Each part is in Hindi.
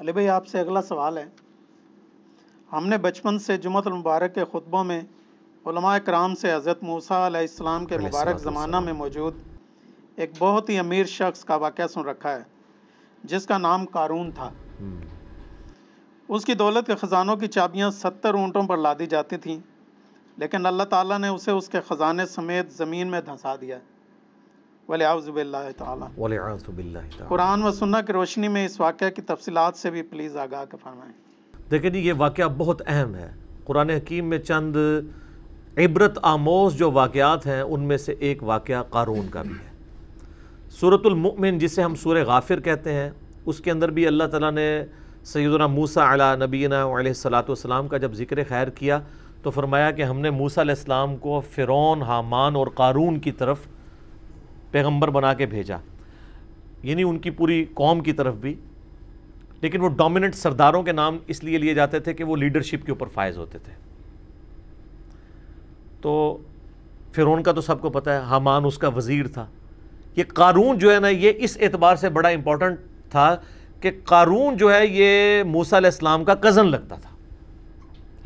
अली भाई आपसे अगला सवाल है हमने बचपन से जुमत मुबारक के खुतबों में कराम से हज़रत मूसा के मुबारक ज़माना में मौजूद एक बहुत ही अमीर शख्स का वाक़ सुन रखा है जिसका नाम कारून था हम्म। उसकी दौलत के ख़ज़ानों की चाबियां सत्तर ऊँटों पर ला दी जाती थीं लेकिन अल्लाह ताला ने उसे उसके ख़ज़ाने समेत ज़मीन में धंसा दिया कुरान व सुन्ना की रोशनी में इस वाक़ की तफसीत से भी प्लीज़ आगाह के फरमाएँ देखिए जी ये वाक़ बहुत अहम है कुरान हकीम में चंद इबरत आमोज जो वाक़ात हैं उनमें से एक वाक़ कारून का भी है सूरतुलमिन जिसे हम सूर गाफिर कहते हैं उसके अंदर भी अल्लाह ताला ने सैदना मूसा अला नबीना सलाम का जब ज़िक्र खैर किया तो फरमाया कि हमने मूसा को फ़िरौन हामान और कारून की तरफ़ पैगंबर बना के भेजा यानी उनकी पूरी कौम की तरफ भी लेकिन वो डोमिनेंट सरदारों के नाम इसलिए लिए जाते थे कि वो लीडरशिप के ऊपर फायज होते थे तो फिरौन का तो सबको पता है हमान उसका वज़ीर था ये कारून जो है ना ये इस एतबार से बड़ा इम्पोर्टेंट था कि कारून जो है ये मूसा इस्लाम का कज़न लगता था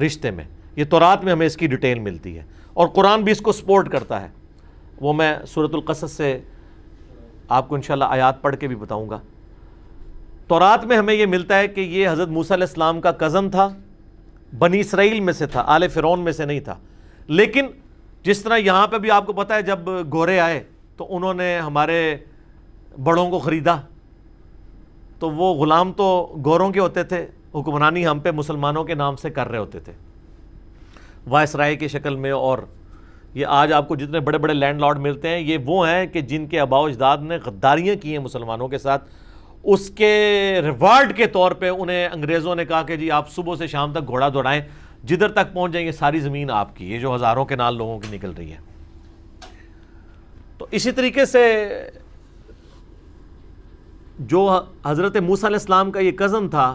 रिश्ते में ये तो रात में हमें इसकी डिटेल मिलती है और कुरान भी इसको सपोर्ट करता है वो मैं सूरत अलकसत से आपको इन आयात पढ़ के भी बताऊँगा तोरात में हमें यह मिलता है कि ये हज़रत मूसम का कज़न था बनी इसराइल में से था आल फ़िरौन में से नहीं था लेकिन जिस तरह यहाँ पे भी आपको पता है जब गोरे आए तो उन्होंने हमारे बड़ों को ख़रीदा तो वो ग़ुलाम तो गोरों के होते थे हुक्मरानी हम पे मुसलमानों के नाम से कर रहे होते थे वायसराय की शक्ल में और ये आज आपको जितने बड़े बड़े लैंडलॉर्ड मिलते हैं ये वो हैं कि जिनके अबाव अजदाद ने गद्दारियाँ की हैं मुसलमानों के साथ उसके रिवार्ड के तौर पे उन्हें अंग्रेज़ों ने कहा कि जी आप सुबह से शाम तक घोड़ा दौड़ाएं जिधर तक पहुंच जाएंगे सारी ज़मीन आपकी ये जो हज़ारों के नाल लोगों की निकल रही है तो इसी तरीके से जो हज़रत मूसा का ये कज़न था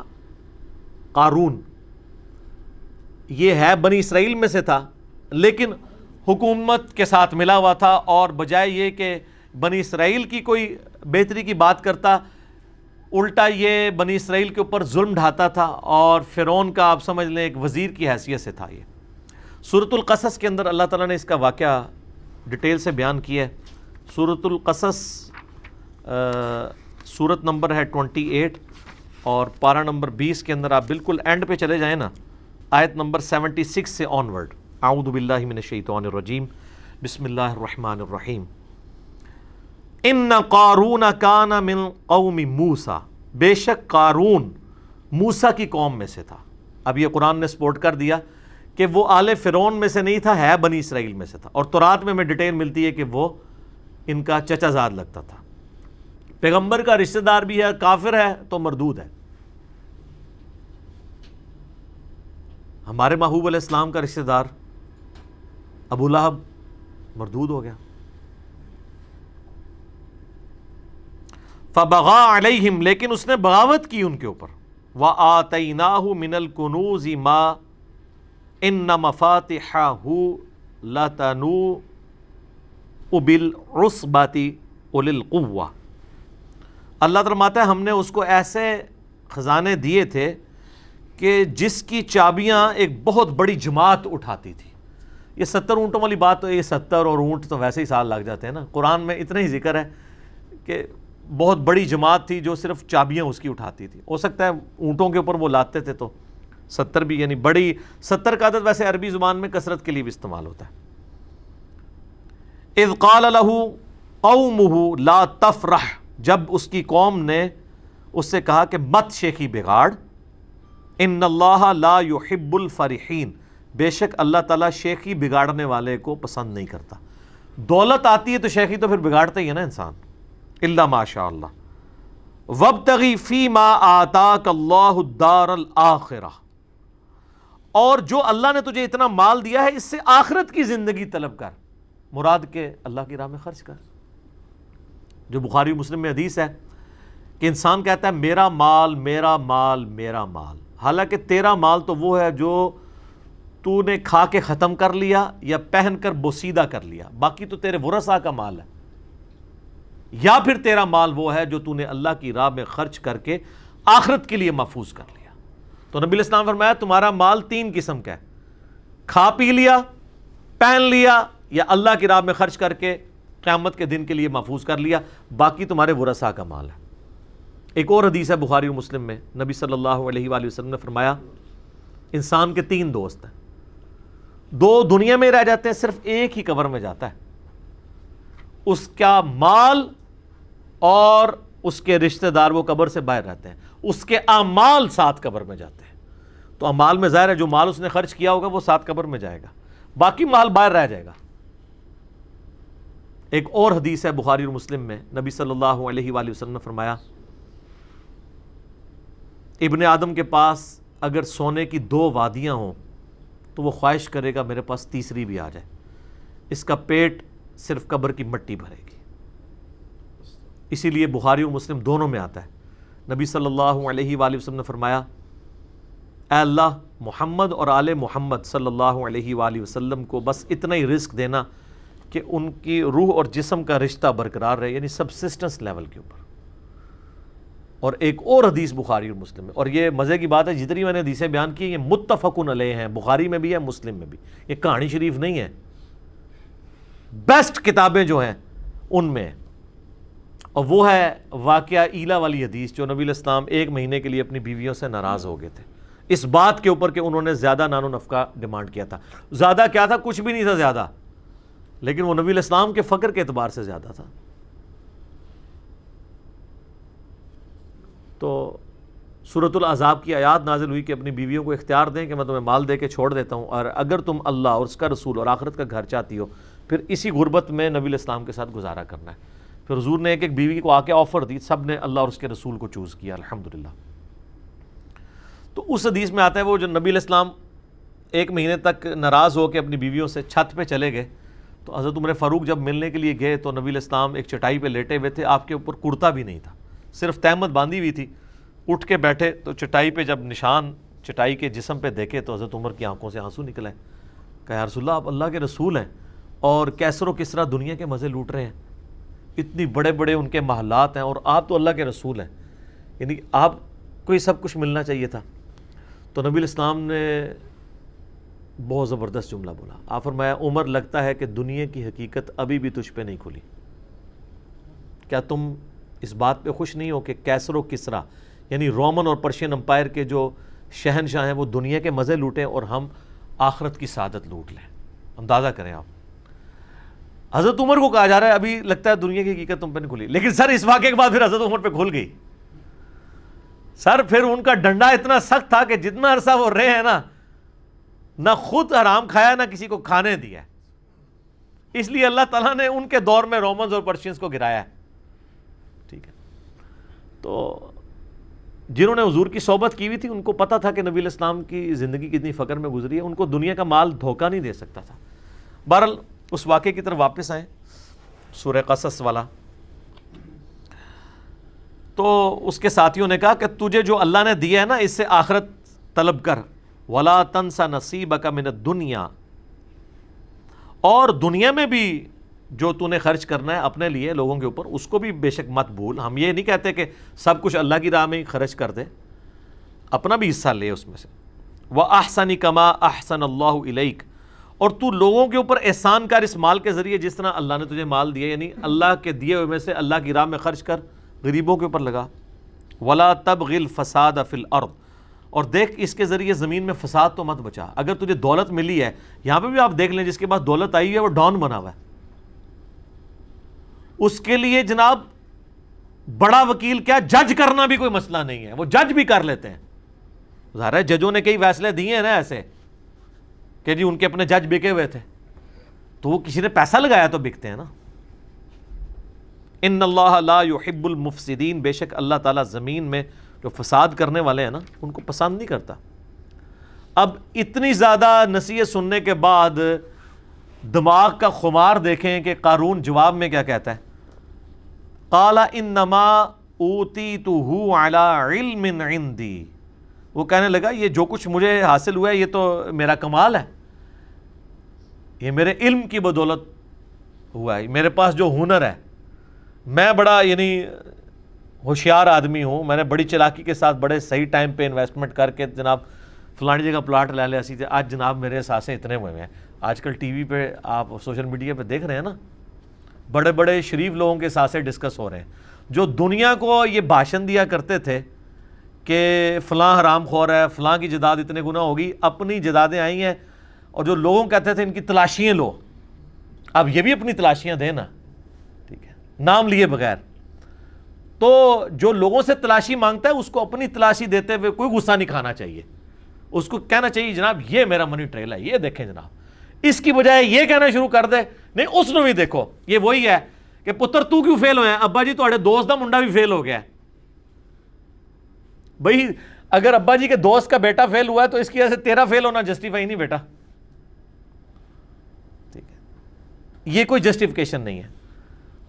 कारून ये है बनी इसराइल में से था लेकिन हुकूमत के साथ मिला हुआ था और बजाय ये कि बनी इसराइल की कोई बेहतरी की बात करता उल्टा ये बनी इसराइल के ऊपर जुल्म ढाता था और फ़िरौन का आप समझ लें एक वज़ीर की हैसियत से था ये सूरतुल्कसस के अंदर अल्लाह ताला ने इसका वाक़ डिटेल से बयान किया है सूरतुल्कसस सूरत नंबर है ट्वेंटी एट और पारा नंबर बीस के अंदर आप बिल्कुल एंड पे चले जाएँ ना आयत नंबर सेवेंटी सिक्स से ऑनवर्ड आउदबिल्लिमिनशैतरजीम बसमीम इन कारून कान मिन कौम मूसा बेशक कारून मूसा की कौम में से था अब ये कुरान ने सपोर्ट कर दिया कि वो आले फ़िरौन में से नहीं था है बनी इसराइल में से था और तोरात में हमें डिटेल मिलती है कि वो इनका चचाजाद लगता था पैगंबर का रिश्तेदार भी है काफिर है तो मरदूद है हमारे महबूब इस्लाम का रिश्तेदार अबू लहब मरदूद हो गया फ़बा अलहिम लेकिन उसने बगावत की उनके ऊपर व आतना मिनल कनूज मा इन न मफात लतनु उबिल रसबाती उलवा अल्लाह तरमाता है हमने उसको ऐसे ख़जाने दिए थे कि जिसकी चाबियाँ एक बहुत बड़ी जमात उठाती थी ये सत्तर ऊँटों वाली बात तो ये सत्तर और ऊँट तो वैसे ही साल लग जाते हैं ना कुरान में इतना ही जिक्र है कि बहुत बड़ी जमात थी जो सिर्फ चाबियाँ उसकी उठाती थी हो सकता है ऊँटों के ऊपर वो लाते थे तो सत्तर भी यानी बड़ी सत्तर का आदत वैसे अरबी ज़ुबान में कसरत के लिए भी इस्तेमाल होता है इज़ालहू कौमहू ला तफरह जब उसकी कौम ने उससे कहा कि मत शेखी बिगाड़ इन ला युहिब्बुल फरहीन बेशक अल्लाह ताला शेखी बिगाड़ने वाले को पसंद नहीं करता दौलत आती है तो शेखी तो फिर बिगाड़ता ही है ना इंसान इल्ला माशा वब तगी फ़ी मा आता कल्लादारखिरा और जो अल्लाह ने तुझे इतना माल दिया है इससे आखिरत की ज़िंदगी तलब कर मुराद के अल्लाह की राह में ख़र्च कर जो बुखारी मुस्लिम में हदीस है कि इंसान कहता है मेरा माल मेरा माल मेरा माल हालांकि तेरा माल तो वो है जो तूने खा के ख़त्म कर लिया या पहन कर बोसीदा कर लिया बाकी तो तेरे वरसा का माल है या फिर तेरा माल वो है जो तूने अल्लाह की राह में खर्च करके आखरत के लिए महफूज कर लिया तो नबी इस्लाम फरमाया तुम्हारा माल तीन किस्म का है खा पी लिया पहन लिया या अल्लाह की राह में खर्च करके क़्यामत के दिन के लिए महफूज कर लिया बाकी तुम्हारे वसा का माल है एक और हदीस है बुखारी मुस्लिम में नबी सल्लल्लाहु अलैहि वसल्लम ने फरमाया इंसान के तीन दोस्त हैं दो दुनिया में रह जाते हैं सिर्फ एक ही कबर में जाता है उसका माल और उसके रिश्तेदार वो कबर से बाहर रहते हैं उसके अमाल सात कबर में जाते हैं तो अमाल में ज़ाहिर है जो माल उसने खर्च किया होगा वो सात कबर में जाएगा बाकी माल बाहर रह जाएगा एक और हदीस है बुखारी और मुस्लिम में नबी सल्लल्लाहु अलैहि वसल्लम ने फरमाया इबन आदम के पास अगर सोने की दो वादियां हों तो वो ख्वाहिश करेगा मेरे पास तीसरी भी आ जाए इसका पेट सिर्फ कब्र की मट्टी भरेगी इसीलिए बुखारी और मुस्लिम दोनों में आता है नबी सल्लल्लाहु अलैहि वसल्लम ने फरमाया अल्लाह मोहम्मद और आल मोहम्मद सल्लल्लाहु अलैहि वसल्लम को बस इतना ही रिस्क देना कि उनकी रूह और जिसम का रिश्ता बरकरार रहे यानी सबसिस्टेंस लेवल के ऊपर और एक और हदीस बुखारी और मुस्लिम में और ये मज़े की बात है जितनी मैंने हदीसें बयान की ये मुतफ़न अलह हैं बुखारी में भी है मुस्लिम में भी ये कहानी शरीफ नहीं है बेस्ट किताबें जो हैं उनमें और वो है वाक़ ईला वाली हदीस जो नबी इस्लाम एक महीने के लिए अपनी बीवियों से नाराज़ हो गए थे इस बात के ऊपर कि उन्होंने ज़्यादा नानो नफका डिमांड किया था ज़्यादा क्या था कुछ भी नहीं था ज़्यादा लेकिन वो नबी इस्लाम के फ़क्र के अतबार से ज़्यादा था तो सूरतुल अज़ाब की आयात नाजिल हुई कि अपनी बीवियों को इख्तियार दें कि मैं तुम्हें माल दे के छोड़ देता हूँ और अगर तुम अल्लाह और उसका रसूल और आखरत का घर चाहती हो फिर इसी गुरबत में नबी इस्लाम के साथ गुजारा करना है फिर हजूर ने एक एक बीवी को आके ऑफ़र दी सब ने अल्लाह और उसके रसूल को चूज़ किया अलहमदिल्ला तो उस हदीस में आता है वो जो नबी इस्लाम एक महीने तक नाराज़ होकर अपनी बीवियों से छत पर चले गए तो हज़रत उम्र फ़ारूक जब मिलने के लिए गए तो नबी इस्लाम एक चटाई पर लेटे हुए थे आपके ऊपर कुर्ता भी नहीं था सिर्फ तहमत बांधी हुई थी उठ के बैठे तो चटाई पे जब निशान चटाई के जिसम पे देखे तो हज़रत उमर की आंखों से आंसू निकले कहा रसुल्ला आप अल्लाह के रसूल हैं और कैसर किस तरह दुनिया के मज़े लूट रहे हैं इतनी बड़े बड़े उनके महलात हैं और आप तो अल्लाह के रसूल हैं यानी आपको ये सब कुछ मिलना चाहिए था तो नबी इस्लाम ने बहुत ज़बरदस्त जुमला बोला आप फरमाया उमर लगता है कि दुनिया की हकीकत अभी भी तुझ पर नहीं खुली क्या तुम इस बात पे खुश नहीं हो कि कैसरो किसरा यानी रोमन और पर्शियन अम्पायर के जो शहनशाह हैं वो दुनिया के मज़े लूटें और हम आखरत की सादत लूट लें अंदाज़ा करें आप हज़रत उमर को कहा जा रहा है अभी लगता है दुनिया की हकीकत तुम पर नहीं खुली लेकिन सर इस वाक्य के बाद फिर हज़रत उमर पर खुल गई सर फिर उनका डंडा इतना सख्त था कि जितना अरसा वो रहे हैं ना ना खुद आराम खाया ना किसी को खाने दिया इसलिए अल्लाह ताला ने उनके दौर में रोमन्स और पर्शियंस को गिराया है तो जिन्होंने हजूर की सोबत की हुई थी उनको पता था कि नबी इस्लाम की ज़िंदगी कितनी फ़कर में गुजरी है उनको दुनिया का माल धोखा नहीं दे सकता था बहरल उस वाक़े की तरफ वापस आए सूर्य कसस वाला तो उसके साथियों ने कहा कि तुझे जो अल्लाह ने दिया है ना इससे आखरत तलब कर वला सा नसीब का मिनत दुनिया और दुनिया में भी जो तूने खर्च करना है अपने लिए लोगों के ऊपर उसको भी बेशक मत भूल हम ये नहीं कहते कि सब कुछ अल्लाह की राह में ही खर्च कर दे अपना भी हिस्सा ले उसमें से वह आहसन कमा आहसन अल्लाक और तू लोगों के ऊपर एहसान कर इस माल के ज़रिए जिस तरह अल्लाह ने तुझे माल दिया यानी अल्लाह के दिए हुए में से अल्लाह की राह में खर्च कर गरीबों के ऊपर लगा वला तब गिल फसाद अफिल अर्द और देख इसके ज़रिए ज़मीन में फसाद तो मत बचा अगर तुझे दौलत मिली है यहाँ पर भी आप देख लें जिसके पास दौलत आई है वो डॉन बना हुआ है उसके लिए जनाब बड़ा वकील क्या जज करना भी कोई मसला नहीं है वो जज भी कर लेते हैं ज़ाहिर जजों ने कई फैसले दिए हैं ना ऐसे कि जी उनके अपने जज बिके हुए थे तो वो किसी ने पैसा लगाया तो बिकते हैं ना इन अल्लाहब्बुल मुफसदीन बेशक अल्लाह ताला ज़मीन में जो फसाद करने वाले हैं ना उनको पसंद नहीं करता अब इतनी ज़्यादा नसीहत सुनने के बाद दिमाग का खुमार देखें कि कानून जवाब में क्या कहता है काला इन नमा ऊती तो हु वो कहने लगा ये जो कुछ मुझे हासिल हुआ है ये तो मेरा कमाल है ये मेरे इल्म की बदौलत हुआ है मेरे पास जो हुनर है मैं बड़ा यानी होशियार आदमी हूँ मैंने बड़ी चलाकी के साथ बड़े सही टाइम पे इन्वेस्टमेंट करके जनाब फलानी जगह प्लाट ले लिया सी थे आज जनाब मेरे सासे इतने हुए हैं आजकल टीवी पे आप सोशल मीडिया पर देख रहे हैं ना बड़े बड़े शरीफ लोगों के साथ से डिस्कस हो रहे हैं जो दुनिया को ये भाषण दिया करते थे कि फ़लाँ हराम खोर है फलां की जदाद इतने गुना होगी अपनी जदादें आई हैं और जो लोगों कहते थे इनकी तलाशियाँ लो अब ये भी अपनी तलाशियाँ दें ना ठीक है नाम लिए बगैर तो जो लोगों से तलाशी मांगता है उसको अपनी तलाशी देते हुए कोई गुस्सा नहीं खाना चाहिए उसको कहना चाहिए जनाब ये मेरा मनी ट्रेल है ये देखें जनाब इसकी बजाय ये कहना शुरू कर दे नहीं ਉਸ भी देखो ये वही है कि पुत्र तू क्यों फेल होया अब्बा जी थोड़े तो दोस्त का मुंडा भी फेल हो गया ਬਈ अगर अब्बा जी के दोस्त का बेटा फेल हुआ है तो इसकी वजह से तेरा फेल होना जस्टिफाई नहीं बेटा ठीक है ये कोई जस्टिफिकेशन नहीं है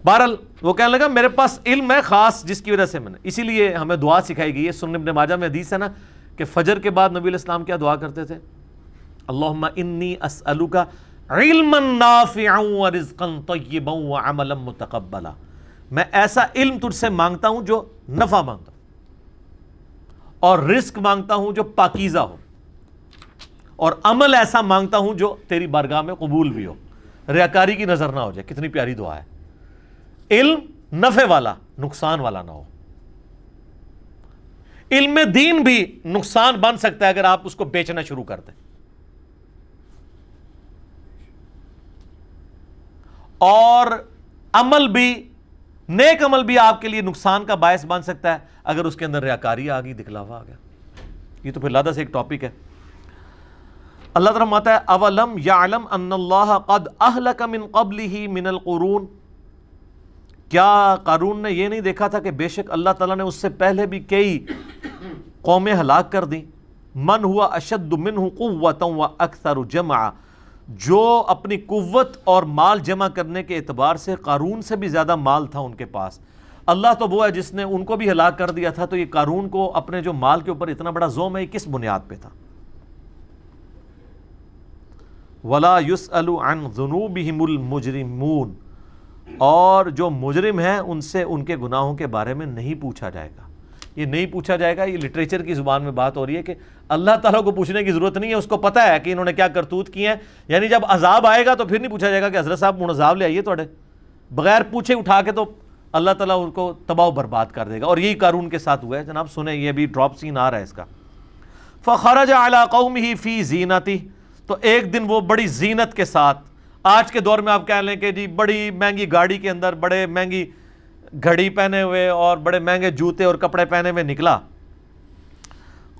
बहरल वो कहने लगा मेरे पास इल्म है ख़ास जिसकी वजह से मैंने इसीलिए हमें दुआ सिखाई गई है सुन इब्न माजा में हदीस है ना कि फजर के बाद नबी इस्लाम क्या दुआ करते थे अल्लाह इन्नी असअलुका मुतकबला मैं ऐसा इल्म तुझसे मांगता हूं जो नफा मांगता और रिस्क मांगता हूं जो पाकिजा हो और अमल ऐसा मांगता हूं जो तेरी बरगाह में कबूल भी हो रियाकारी की नजर ना हो जाए कितनी प्यारी दुआ है इल्म नफे वाला नुकसान वाला ना हो इल्म दीन भी नुकसान बन सकता है अगर आप उसको बेचना शुरू कर दें और अमल भी नेक अमल भी आपके लिए नुकसान का बायस बन सकता है अगर उसके अंदर रियाकारी आ गई दिखलावा आ गया ये तो फिर लादा से एक टॉपिक है अल्लाह तरह माता है अवलम यालम कद अहलक मिन कबल ही मिनल क़रून क्या कारून ने यह नहीं देखा था कि बेशक अल्लाह तला ने उससे पहले भी कई कौमें हलाक कर दी मन हुआ अशद मिन हुत व अक्सर जमा जो अपनी कुत और माल जमा करने के अतबार से कानून से भी ज़्यादा माल था उनके पास अल्लाह तो वो है जिसने उनको भी हलाक कर दिया था तो ये कानून को अपने जो माल के ऊपर इतना बड़ा जोम है ये किस बुनियाद पर था वला युस अलूबमजरमून और जो मुजरिम हैं उनसे उनके गुनाहों के बारे में नहीं पूछा जाएगा ये नहीं पूछा जाएगा ये लिटरेचर की ज़ुबान में बात हो रही है कि अल्लाह ताला को पूछने की ज़रूरत नहीं है उसको पता है कि इन्होंने क्या करतूत किए हैं यानी जब अजाब आएगा तो फिर नहीं पूछा जाएगा कि हजरत साहब हूँ अजाब ले आइए थोड़े बगैर पूछे उठा के तो अल्लाह ताला उनको तबाह बर्बाद कर देगा और यही कारून के साथ हुआ है जनाब सुने ये भी ड्रॉप सीन आ रहा है इसका फ़खरज अला कौम ही फ़ी जीनती तो एक दिन वो बड़ी जीनत के साथ आज के दौर में आप कह लें कि जी बड़ी महंगी गाड़ी के अंदर बड़े महंगी घड़ी पहने हुए और बड़े महंगे जूते और कपड़े पहने हुए निकला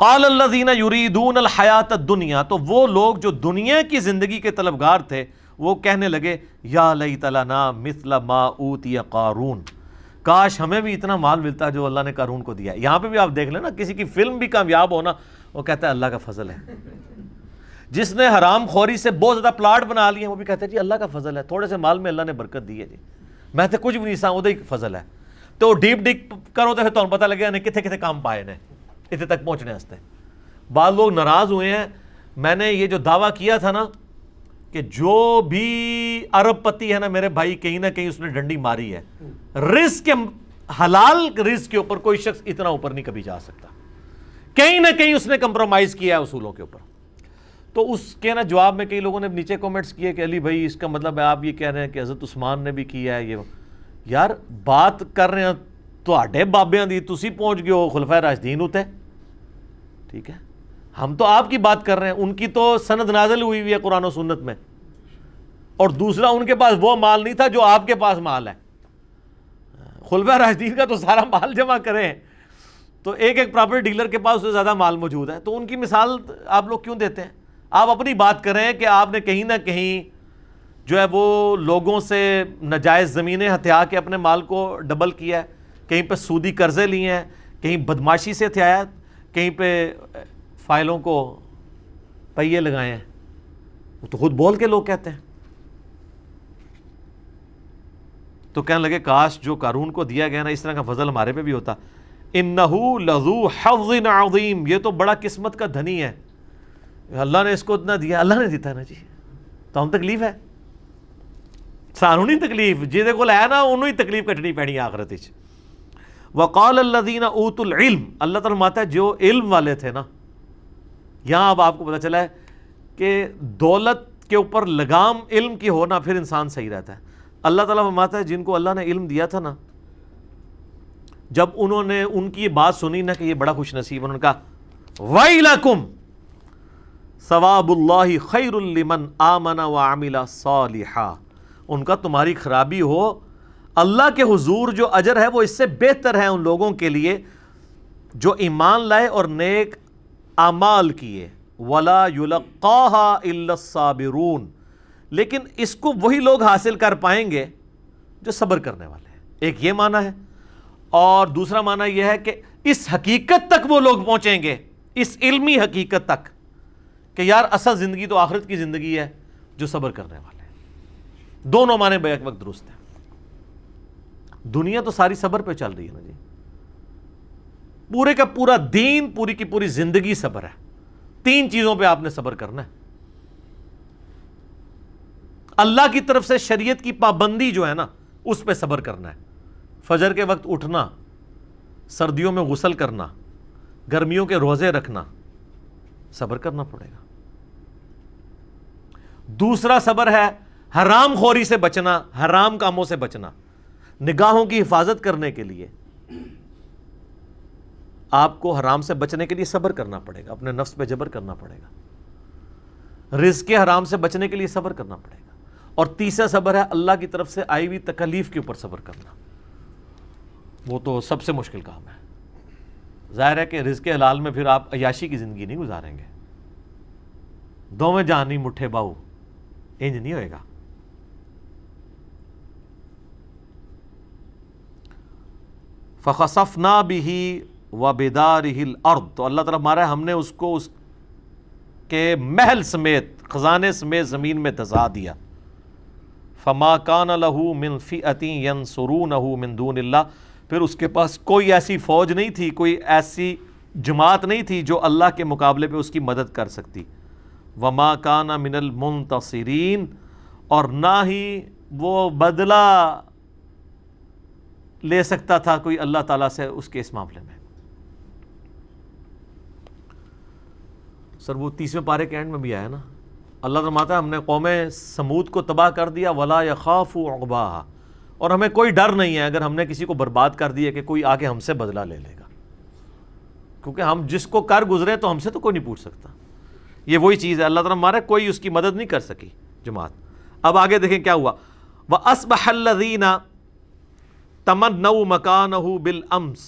कालजीना यूरीदून हयात दुनिया तो वो लोग जो दुनिया की ज़िंदगी के तलबगार थे वो कहने लगे या लई तलाना मिसला माऊत या कारून काश हमें भी इतना माल मिलता जो अल्लाह ने कारून को दिया यहाँ पे भी आप देख लेना किसी की फिल्म भी कामयाब होना वो कहता है अल्लाह का फजल है जिसने हराम खोरी से बहुत ज़्यादा प्लाट बना लिए वो भी कहते हैं जी अल्लाह का फजल है थोड़े से माल में अल्लाह ने बरकत दी है जी मैं तो कुछ भी नहीं ਸਾਂ ਉਹਦਾ ਹੀ ਫਜ਼ਲ डीप ਤੇ ਉਹ ਡੀਪ ਡਿਗ ਕਰੋ ਤੇ ਫਿਰ ਤੁਹਾਨੂੰ ਪਤਾ ਲੱਗਿਆ ਨੇ ਕਿੱਥੇ ਕਿੱਥੇ ਕੰਮ ਪਾਏ ਨੇ बाद लोग नाराज़ हुए हैं मैंने ये जो दावा किया था ना कि जो भी अरबपति है ना मेरे भाई कहीं ना कहीं उसने डंडी मारी है रिस्क के हलाल रिस्क के ऊपर कोई शख्स इतना ऊपर नहीं कभी जा सकता कहीं ना कहीं उसने कंप्रोमाइज़ किया है उसूलों के ऊपर तो उसके ना जवाब में कई लोगों ने नीचे कमेंट्स किए कि अली भाई इसका मतलब है आप ये कह रहे हैं कि हजरत उस्मान ने भी किया है ये यार बात कर रहे हैं ਤੁਹਾਡੇ ਬਾਬਿਆਂ दी ਤੁਸੀਂ पहुँच गए हो ਖੁਲਫਾ राजदीन ਉਤੇ ठीक है हम तो आपकी बात कर रहे हैं उनकी तो सनद नाजल हुई हुई है कुरान और सुन्नत में और दूसरा उनके पास वो माल नहीं था जो आपके पास माल है खुलबा राजदीन का तो सारा माल जमा करें तो एक एक प्रॉपर्टी डीलर के पास उससे ज़्यादा माल मौजूद है तो उनकी मिसाल आप लोग क्यों देते हैं आप अपनी बात करें कि आपने कहीं ना कहीं जो है वो लोगों से नजायज़ ज़मीनें हथिया के अपने माल को डबल किया है कहीं पर सूदी कर्ज़े लिए हैं कहीं बदमाशी से हथियाया कहीं पे फाइलों को पहिए लगाए हैं वो तो खुद बोल के लोग कहते हैं तो कहने लगे काश जो कानून को दिया गया ना इस तरह का फजल हमारे पे भी होता इन नहू लजू ये तो बड़ा किस्मत का धनी है अल्लाह ने इसको इतना दिया अल्लाह ने दिता ना जी तो हम तकलीफ है सानू नहीं तकलीफ जिदे को है ना उन्होंने ही तकलीफ कटनी पैनी आखरत वकाल अल्लादीन ऊतुल इल्म अल्लाह तला माता जो इल्म वाले थे ना यहाँ अब आपको पता चला है कि दौलत के ऊपर लगाम इल्म की हो ना फिर इंसान सही रहता है अल्लाह ताला माता है जिनको अल्लाह ने इल्म दिया था ना जब उन्होंने उनकी ये बात सुनी ना कि ये बड़ा खुश नसीब उन्होंने कहा वाई लाकुम सवाबुल्ला खैरमन आमना व आमिला उनका तुम्हारी खराबी हो अल्लाह के हजूर जो अजर है वो इससे बेहतर है उन लोगों के लिए जो ईमान लाए और नेक आमाल किए वला युलक़ाबिरून लेकिन इसको वही लोग हासिल कर पाएंगे जो सब्र करने वाले हैं एक ये माना है और दूसरा माना यह है कि इस हकीकत तक वो लोग पहुंचेंगे इस इल्मी हकीकत तक कि यार असल ज़िंदगी तो आखिरत की ज़िंदगी है जो सब्र करने वाले हैं दोनों माने बैक वक्त दुरुस्त है दुनिया तो सारी सब्र पे चल रही है ना जी पूरे का पूरा दीन पूरी की पूरी जिंदगी सब्र है तीन चीज़ों पे आपने सब्र करना है अल्लाह की तरफ से शरीयत की पाबंदी जो है ना उस पर सब्र करना है फजर के वक्त उठना सर्दियों में गुसल करना गर्मियों के रोज़े रखना सब्र करना पड़ेगा दूसरा सबर है हराम खोरी से बचना हराम कामों से बचना निगाहों की हिफाजत करने के लिए आपको हराम से बचने के लिए सब्र करना पड़ेगा अपने नफ्स पे जबर करना पड़ेगा रिज के हराम से बचने के लिए सब्र करना पड़ेगा और तीसरा सबर है अल्लाह की तरफ से आई हुई तकलीफ के ऊपर सबर करना वो तो सबसे मुश्किल काम है जाहिर है कि रिज के हलाल में फिर आप अयाशी की ज़िंदगी नहीं गुजारेंगे दोवें जानी मुठे बाऊ इंज नहीं होएगा फ़खसफना ही व बेदारहिल अर्द तो अल्लाह तला मारा हमने उसको उसके महल समेत ख़जाने समेत ज़मीन में धसा दिया कान लहू मिन फ़ीअती यन सरून मिन फिर उसके पास कोई ऐसी फ़ौज नहीं थी कोई ऐसी जमात नहीं थी जो अल्लाह के मुकाबले पे उसकी मदद कर सकती वमा काना मिनल मुंतसरीन और ना ही वो बदला ले सकता था कोई अल्लाह ताला से उसके इस मामले में सर वो तीसवें पारे के एंड में भी आया ना अल्लाह फरमाता तो है हमने कौम समूद को तबाह कर दिया वला यखाफ अकबा और हमें कोई डर नहीं है अगर हमने किसी को बर्बाद कर दिया कि कोई आके हमसे बदला ले लेगा क्योंकि हम जिसको कर गुजरे तो हमसे तो कोई नहीं पूछ सकता ये वही चीज़ है अल्लाह तला मारा कोई उसकी मदद नहीं कर सकी जमात अब आगे देखें क्या हुआ व असबहल्लजीना तमन्नऊ मकान बिल अम्स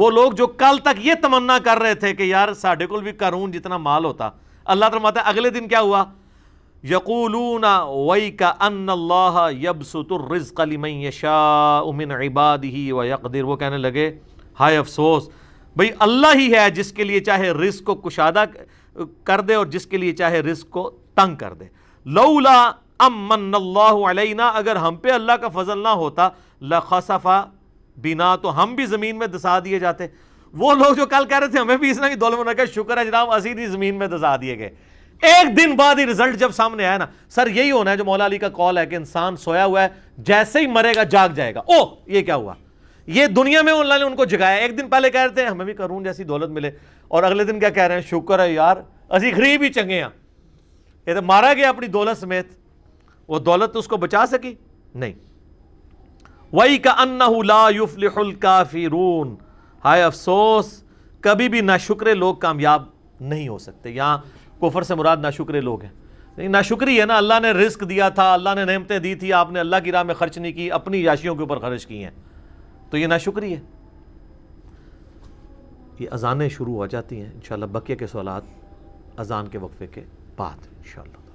वो लोग जो कल तक ये तमन्ना कर रहे थे कि यार साढ़े को भी कानून जितना माल होता अल्लाह तला माता अगले दिन क्या हुआ यकूलूना वई का अन अल्लाह यबसतरज़लिमशामिन इबाद ही वक़दिर वो कहने लगे हाय अफसोस भाई अल्लाह ही है जिसके लिए चाहे रिज को कुशादा कर दे और जिसके लिए चाहे रिस्क को तंग कर दे लौला अमन्ना अगर हम पे अल्लाह का फजल ना होता लखसफा बिना तो हम भी ज़मीन में दसा दिए जाते वो लोग जो कल कह रहे थे हमें भी इसने की दौलत कर शुक्र है जनाब असी ही ज़मीन में दसा दिए गए एक दिन बाद ही रिजल्ट जब सामने आया ना सर यही होना है जो मौला अली का कॉल है कि इंसान सोया हुआ है जैसे ही मरेगा जाग जाएगा ओ ये क्या हुआ ये दुनिया में उनला ने उनको जगाया एक दिन पहले कह रहे थे हमें भी करून जैसी दौलत मिले और अगले दिन क्या कह रहे हैं शुक्र है यार असी गरीब ही चंगे हाँ ये तो मारा गया अपनी दौलत समेत वो दौलत उसको बचा सकी नहीं वही का अन्नाफल काफिरून हाय अफसोस कभी भी नाशुक्रे लोग कामयाब नहीं हो सकते यहाँ कुफर से मुराद नाशुक्रे लोग हैं लेकिन नाशुक्री है ना अल्लाह ने रिस्क दिया था अल्लाह ने नमतें दी थी आपने अल्लाह की राह में खर्च नहीं की अपनी याशियों के ऊपर खर्च की हैं तो ये नाशुक्री है ये अज़ानें शुरू हो जाती हैं इन बकिया के सवाल अज़ान के वक्फे के बाद इन